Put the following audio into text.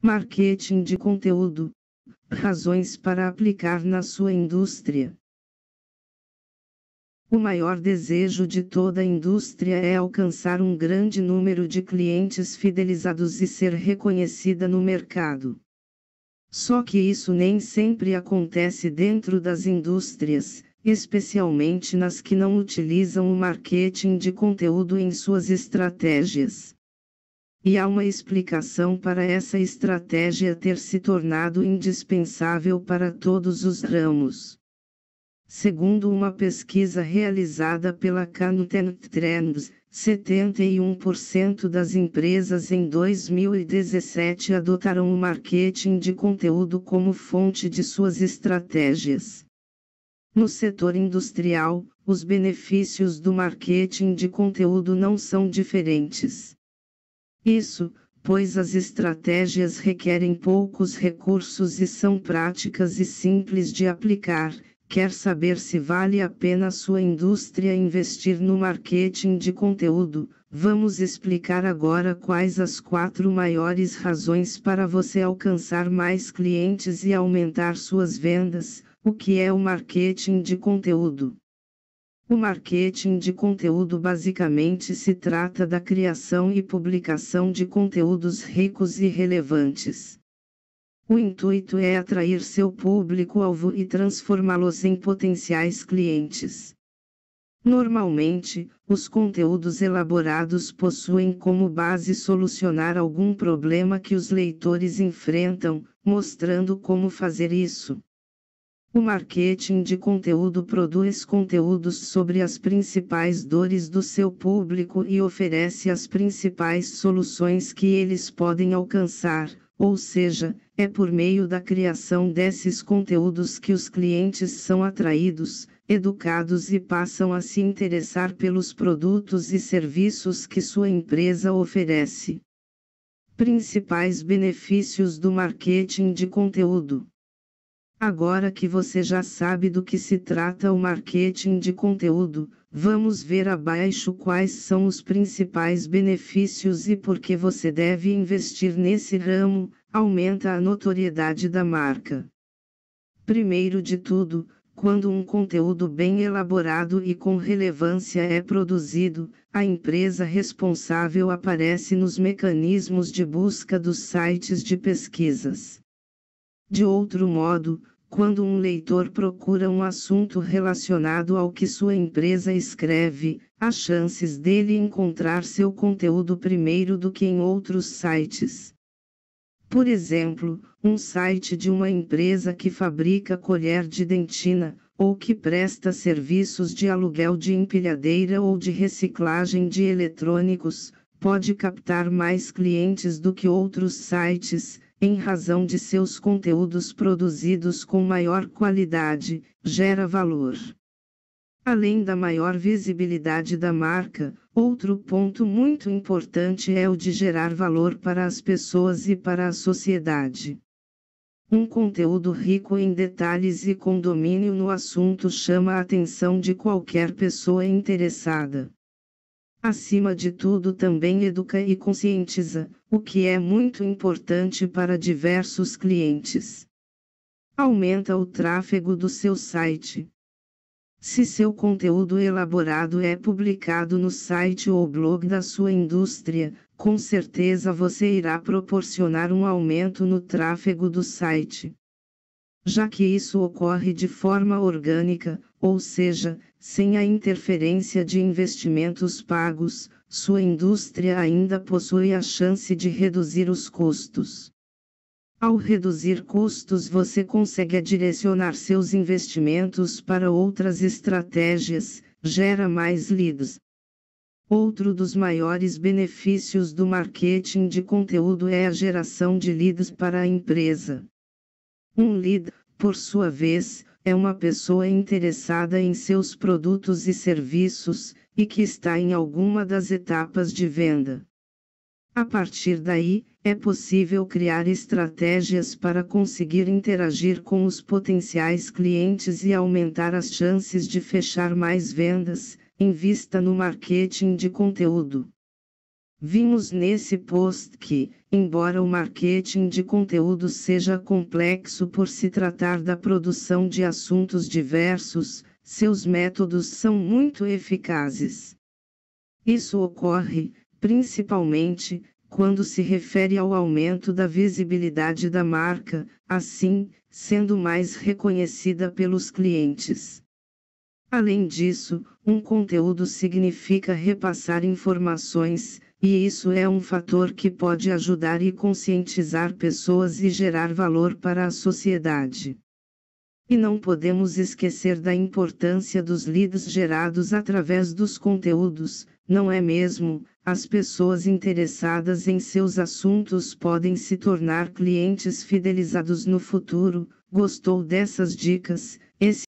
Marketing de conteúdo. Razões para aplicar na sua indústria. O maior desejo de toda a indústria é alcançar um grande número de clientes fidelizados e ser reconhecida no mercado. Só que isso nem sempre acontece dentro das indústrias, especialmente nas que não utilizam o marketing de conteúdo em suas estratégias. E há uma explicação para essa estratégia ter se tornado indispensável para todos os ramos. Segundo uma pesquisa realizada pela Canuten Trends, 71% das empresas em 2017 adotaram o marketing de conteúdo como fonte de suas estratégias. No setor industrial, os benefícios do marketing de conteúdo não são diferentes. Isso, pois as estratégias requerem poucos recursos e são práticas e simples de aplicar, quer saber se vale a pena sua indústria investir no marketing de conteúdo, vamos explicar agora quais as quatro maiores razões para você alcançar mais clientes e aumentar suas vendas, o que é o marketing de conteúdo. O marketing de conteúdo basicamente se trata da criação e publicação de conteúdos ricos e relevantes. O intuito é atrair seu público-alvo e transformá-los em potenciais clientes. Normalmente, os conteúdos elaborados possuem como base solucionar algum problema que os leitores enfrentam, mostrando como fazer isso. O marketing de conteúdo produz conteúdos sobre as principais dores do seu público e oferece as principais soluções que eles podem alcançar, ou seja, é por meio da criação desses conteúdos que os clientes são atraídos, educados e passam a se interessar pelos produtos e serviços que sua empresa oferece. Principais benefícios do marketing de conteúdo Agora que você já sabe do que se trata o marketing de conteúdo, vamos ver abaixo quais são os principais benefícios e por que você deve investir nesse ramo, aumenta a notoriedade da marca. Primeiro de tudo, quando um conteúdo bem elaborado e com relevância é produzido, a empresa responsável aparece nos mecanismos de busca dos sites de pesquisas. De outro modo, quando um leitor procura um assunto relacionado ao que sua empresa escreve, há chances dele encontrar seu conteúdo primeiro do que em outros sites. Por exemplo, um site de uma empresa que fabrica colher de dentina, ou que presta serviços de aluguel de empilhadeira ou de reciclagem de eletrônicos, pode captar mais clientes do que outros sites, em razão de seus conteúdos produzidos com maior qualidade, gera valor. Além da maior visibilidade da marca, outro ponto muito importante é o de gerar valor para as pessoas e para a sociedade. Um conteúdo rico em detalhes e com domínio no assunto chama a atenção de qualquer pessoa interessada acima de tudo também educa e conscientiza, o que é muito importante para diversos clientes. Aumenta o tráfego do seu site. Se seu conteúdo elaborado é publicado no site ou blog da sua indústria, com certeza você irá proporcionar um aumento no tráfego do site já que isso ocorre de forma orgânica, ou seja, sem a interferência de investimentos pagos, sua indústria ainda possui a chance de reduzir os custos. Ao reduzir custos, você consegue direcionar seus investimentos para outras estratégias, gera mais leads. Outro dos maiores benefícios do marketing de conteúdo é a geração de leads para a empresa. Um lead, por sua vez, é uma pessoa interessada em seus produtos e serviços, e que está em alguma das etapas de venda. A partir daí, é possível criar estratégias para conseguir interagir com os potenciais clientes e aumentar as chances de fechar mais vendas, em vista no marketing de conteúdo. Vimos nesse post que, embora o marketing de conteúdo seja complexo por se tratar da produção de assuntos diversos, seus métodos são muito eficazes. Isso ocorre, principalmente, quando se refere ao aumento da visibilidade da marca, assim, sendo mais reconhecida pelos clientes. Além disso, um conteúdo significa repassar informações, e isso é um fator que pode ajudar e conscientizar pessoas e gerar valor para a sociedade. E não podemos esquecer da importância dos leads gerados através dos conteúdos, não é mesmo? As pessoas interessadas em seus assuntos podem se tornar clientes fidelizados no futuro. Gostou dessas dicas? Esse